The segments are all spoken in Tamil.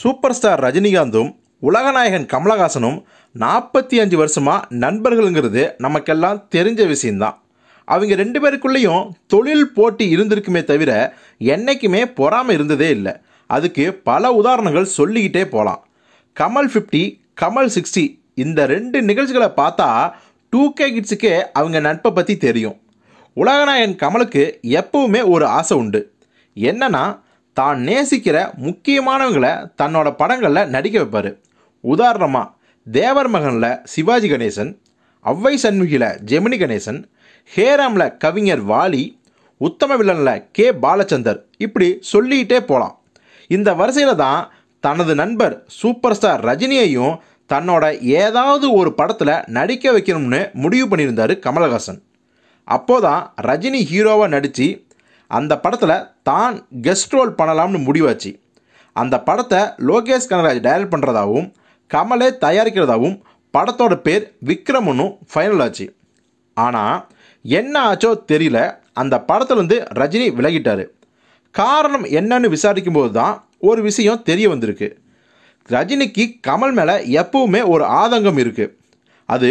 சூப்பர் ஸ்டார் ரஜினிகாந்தும் உலகநாயகன் கமலஹாசனும் நாற்பத்தி அஞ்சு வருஷமாக நண்பர்களுங்கிறது நமக்கெல்லாம் தெரிஞ்ச விஷயந்தான் அவங்க ரெண்டு பேருக்குள்ளேயும் தொழில் போட்டி இருந்திருக்குமே தவிர என்றைக்குமே பொறாமல் இருந்ததே இல்லை அதுக்கு பல உதாரணங்கள் சொல்லிக்கிட்டே போகலாம் கமல் ஃபிஃப்டி கமல் சிக்ஸ்டி இந்த ரெண்டு நிகழ்ச்சிகளை பார்த்தா டூ கே கிட்ஸுக்கே அவங்க நட்பை பற்றி தெரியும் உலகநாயகன் கமலுக்கு எப்பவுமே ஒரு ஆசை உண்டு என்னன்னா தான் நேசிக்கிற முக்கியமானவங்களை தன்னோட படங்களில் நடிக்க வைப்பார் உதாரணமாக தேவர் மகனில் சிவாஜி கணேசன் அவ்வை சண்முகியில் ஜெமினி கணேசன் ஹேராமில் கவிஞர் வாலி உத்தம வில்லனில் கே பாலச்சந்தர் இப்படி சொல்லிக்கிட்டே போகலாம் இந்த வரிசையில் தான் தனது நண்பர் சூப்பர் ஸ்டார் ரஜினியையும் தன்னோட ஏதாவது ஒரு படத்தில் நடிக்க வைக்கணும்னு முடிவு பண்ணியிருந்தார் கமலஹாசன் அப்போதான் ரஜினி ஹீரோவாக நடித்து அந்த படத்தில் தான் கெஸ்ட் ரோல் பண்ணலாம்னு முடிவாச்சு அந்த படத்தை லோகேஷ் கனகராஜ் டைரக்ட் பண்ணுறதாகவும் கமலே தயாரிக்கிறதாகவும் படத்தோட பேர் விக்ரமனும் ஃபைனல் ஆச்சு ஆனால் என்ன ஆச்சோ தெரியல அந்த படத்துலேருந்து ரஜினி விலகிட்டார் காரணம் என்னன்னு விசாரிக்கும்போது தான் ஒரு விஷயம் தெரிய வந்திருக்கு ரஜினிக்கு கமல் மேலே எப்பவுமே ஒரு ஆதங்கம் இருக்குது அது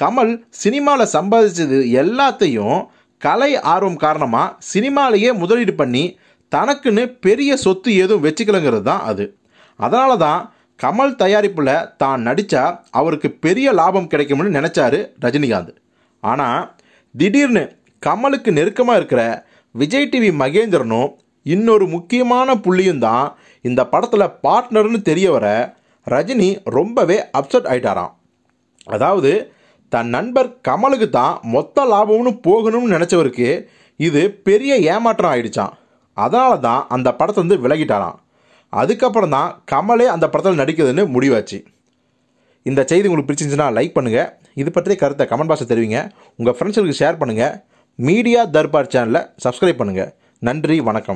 கமல் சினிமாவில் சம்பாதிச்சது எல்லாத்தையும் கலை ஆர்வம் காரணமாக சினிமாலேயே முதலீடு பண்ணி தனக்குன்னு பெரிய சொத்து எதுவும் வச்சுக்கலங்கிறது தான் அது அதனால தான் கமல் தயாரிப்பில் தான் நடித்தா அவருக்கு பெரிய லாபம் கிடைக்கும்னு நினச்சாரு ரஜினிகாந்த் ஆனால் திடீர்னு கமலுக்கு நெருக்கமாக இருக்கிற விஜய் டிவி மகேந்திரனும் இன்னொரு முக்கியமான புள்ளியும் தான் இந்த படத்தில் பார்ட்னர்னு தெரிய வர ரஜினி ரொம்பவே அப்செட் ஆயிட்டாராம் அதாவது தன் நண்பர் கமலுக்கு தான் மொத்த லாபம்னு போகணும்னு நினச்சவருக்கு இது பெரிய ஏமாற்றம் ஆயிடுச்சான் அதனால தான் அந்த படத்தை வந்து விலகிட்டாராம் அதுக்கப்புறம் தான் கமலே அந்த படத்தில் நடிக்கிறதுன்னு முடிவாச்சு இந்த செய்தி உங்களுக்கு பிடிச்சிருந்துச்சுன்னா லைக் பண்ணுங்கள் இது பற்றிய கருத்தை கமெண்ட் பாக்ஸில் தெரிவிங்க உங்கள் ஃப்ரெண்ட்ஸுக்கு ஷேர் பண்ணுங்கள் மீடியா தர்பார் சேனலில் சப்ஸ்கிரைப் பண்ணுங்கள் நன்றி வணக்கம்